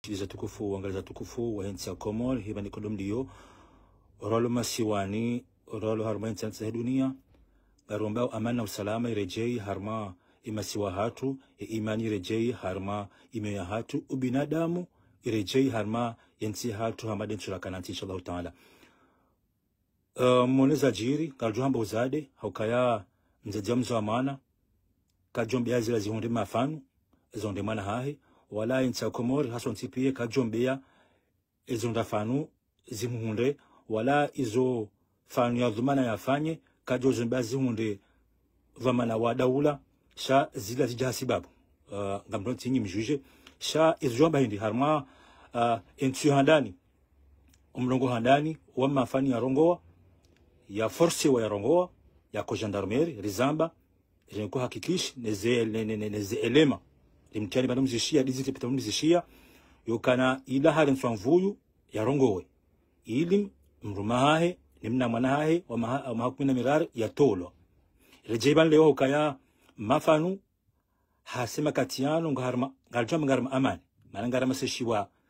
Sikiliza tukufu, uangaliza tukufu, wahensi ya komol hiba ni kondom diyo rolo masiwani rolo harma intansa ya dunia garombao amani na usalama irejei harma imasiwa hatu ya imani irejei harma ya hatu ubinadamu irejei harma yensi hatu hamadi hamaden turakanati inshallah taala uh, moneza jiri garjuhamba uzade haukaya mzejamzo amana mbiazi la zihundi mafanu zihundi mana hahi wala inta komor hason tipi ka jombea izo fanu zimunde wala izo fanu ya dhumana yafanye kajo zombea zimunde vamana wa daula sha zila zijahasibabu uh, ah, ngamron tinyi mjuje sha izo ba hindi harma uh, ah, intu handani umrongo handani wa mafani ya rongoa ya force wa ya rongoa ya ko gendarmerie rizamba jenko hakikishi ne zelema elema limtiyali banum zishiya dizite pitanum mzishia yokana ila halen swanvuyu yarongowe ili mrumahahe nimna mwanahahe wa mahakumina mirar yatolwa rejeban lewa ukaya mafanu hasema katiano ngaharma ngaljama ngarma amani mana ngarama se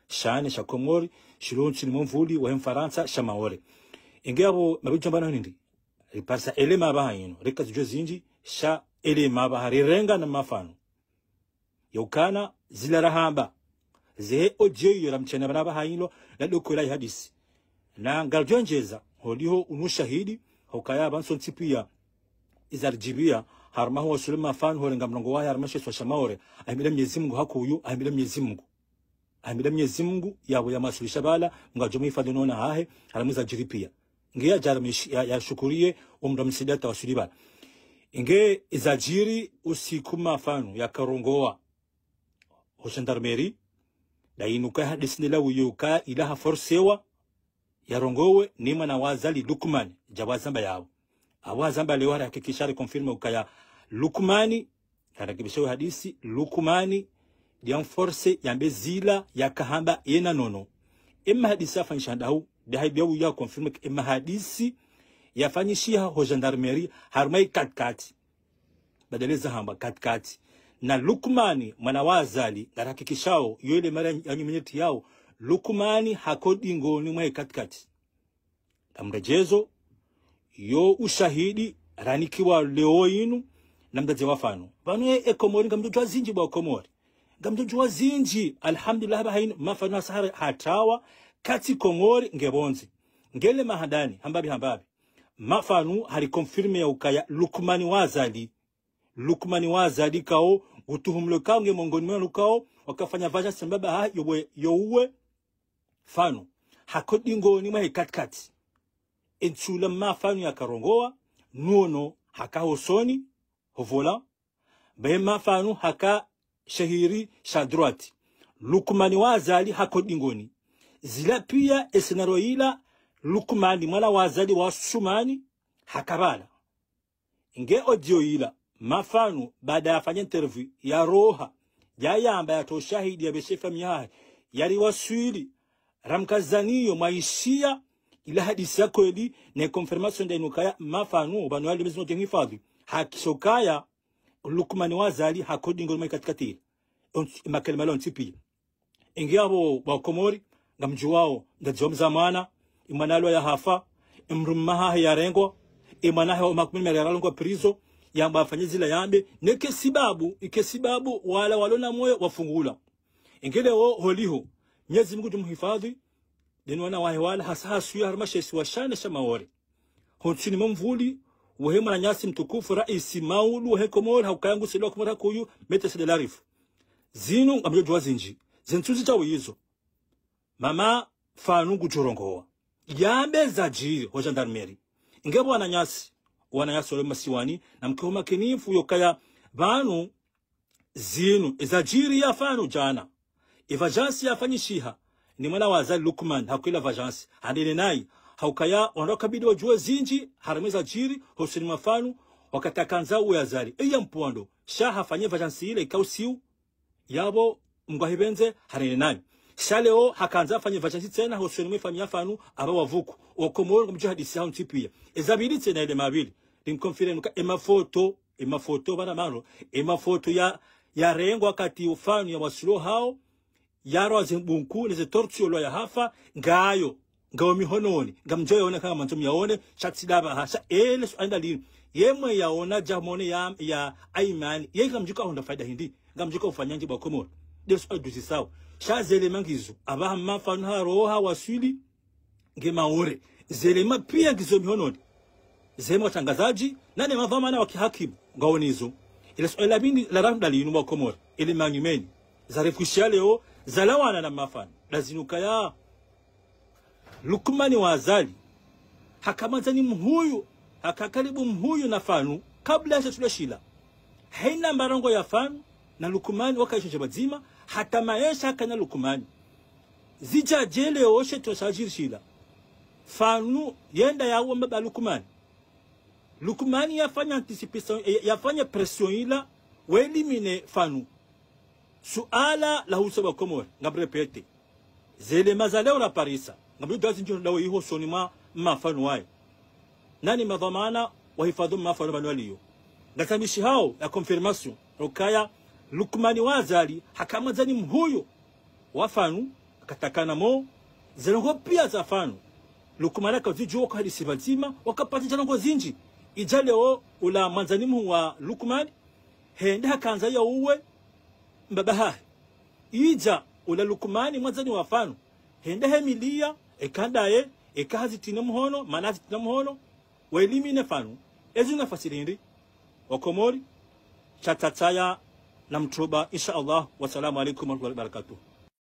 shane sha komori shirunchi ni mvuli wa mfaransa shamaore ingabo mabijamba no nindi riparsa mabaha bahayino rika tujua zinji sha ele mabaha rirenga na mafanu yokana zilarahamba zehe ojeyo ramchana banaba hailo la dokola hadisi na ngaljonjeza holiho unushahidi hokaya banso ntipia izarjibia harma huwa sulima fan horenga mrongo wa harma sheswa shamaore ahimira myezi Mungu hakuyu ahimira myezi Mungu ahimira myezi Mungu yabo ya masulisha bala jomu ifadhi nona hahe haramuza jiripia ngiya jaramish ya, ya shukurie umramsida tawasuli bala nge izajiri usikuma fanu ya karongoa ho gendarmerie dainukaha disinila wiyuka ilaha forsewa rongowe nima na wazali Lukman jawazamba yao awazamba leo hakikisha alikonfirma ukaya Lukmani harakibishawe hadisi Lukmani dia ya mbezila ya kahamba yena nono imma hadisi afanishandau dihaibiyawu ya konfirma imma hadisi yafanyishia ho gendarmerie harmai katkati badale zahamba katkati na lukumani mwana wa Azali garahakikishao iyo mara ya nyumenyeti yao lukumani hakodi ngoni mwaye katikati amrejezo yo ushahidi ranikiwa leo inu na mdaje wafano vanu ye ekomori nga ngamjojwa zinji bwa komori nga ngamjojwa zinji alhamdulillah bahain mafano wa sahara hatawa kati komori ngebonzi ngele mahadani hambabi hambabi mafano harikonfirme ya ukaya Lukmani wazali Lukmani wazali kao utuhumulukao nge mongoni mwenu lukao wakafanya vaja sembaba ha yowe yowe fano hakodi ngoni mwa hikatkati entula ma fano ya karongoa nuono hakahosoni hovola be ma fano haka shahiri shadruati lukumani wazali hakodi ngoni zila pia esenaro esinaroila lukumani mwala wazali wa sumani hakabala nge odio odioila mafano baada ya fanya interview ya roha ya ya toshahidi ya besefa mihaye yali waswili ramkazaniyo maishia ila hadisi ya kweli ne confirmation da inukaya mafano banu wali mizino jengifadhi hakisokaya lukumani wazali hakodi ngolima katikati makalima leo ntipi ingiabo wa komori ngamju wao ndajom zamana imanalo ya hafa imrumaha ya rengo imanaha makumini ya rengo prizo yamba afanye zila yambe nekesibabu ikesibabu wala walona moyo wafungula ingele wo holiho nyezi mungu tumhifadhi deni wana wahe wala hasa hasu hasaha suya harmashesi washane shamawore hotsini mvuli wehema na nyasi mtukufu raisi maulu komori haukayangu silwa kumara kuyu mete sedelarifu zinu ngamjo juwa zinji zentuzi cha wizo mama fanungu gujurongoa yambe zaji ho gendarmerie ngebo ana nyasi wana yasole masiwani na mkiwa makinifu yokaya banu zinu ezajiri ya fanu jana evajansi fanyishiha ni mwana wazali Lukman hakuila vajansi hanene nai haukaya ondoka kabidi wajua zinji harameza jiri hosini mafanu wakata kanza uwe uyazari iya mpuando shaha fanyi vajansi ile kausiu yabo mgwahibenze hanene nai sha leo hakanza afanye vachasi tena hose rimwe famia fanu aba wavuku okomoro ngo mujahadisi hanu tipiya ezabiri tsena ile mabili ema foto ema foto bana mano ema foto ya ya rengo wakati ufanu ya wasilo hao yaro azibunku neze tortu lo ya hafa ngayo ngawo mihononi ngamjoyo yaone kama manzo yaone shatsidaba hasa ele aenda lini yemwe yaona jamone ya ya aimani yeka mjiko onda faida hindi ngamjiko ufanyanji bakomoro desu ajusi sawo sha zelema ngizo abaha mafanu haroha waswili ngemaore zelema pia ngizo mihononi zelema watangazaji nane madhamana wa kihakimu ngawonizo ila swala bindi la ramda liinu makomore ile manyumeni zarefusha leo zalawana na mafanu lazinuka ya lukumani wa Azali hakamanzani mhuyu hakakaribu mhuyu na fanu kabla ya shashula shila haina marongo ya fanu na lukumani wakaishoje bazima hatamaesha akana lukumani zija jele oshe toshajirishila fanu yenda yawomba mba lukumani lukumani yafanya anticipation eh, yafanya pression ila welimine fanu suala la husaba komor ngabre pete zele mazaleo la parisa ngabre dazi njo dawo iho soni ma mafanu wae nani madhamana wahifadhu mafanu banwaliyo ngatamishi hao ya confirmation rokaya lukumani wazali hakamwazani mhuyo wafanu akatakana mo zirongo pia za fanu lukumani akazijuwa ko hari siva nzima wakapata zirongo zinji ijale o ula manzani mhu wa lukumani hende hakanza ya uwe mbabaha ija ula lukumani manzani wa fanu hende hemilia ekandaye ekahazitine muhono manazi hazitine muhono welimine fanu ezinga fasirindi okomori chatataya namtuba insha Allah wassalamu alaikum warahmatullahi wabarakatuh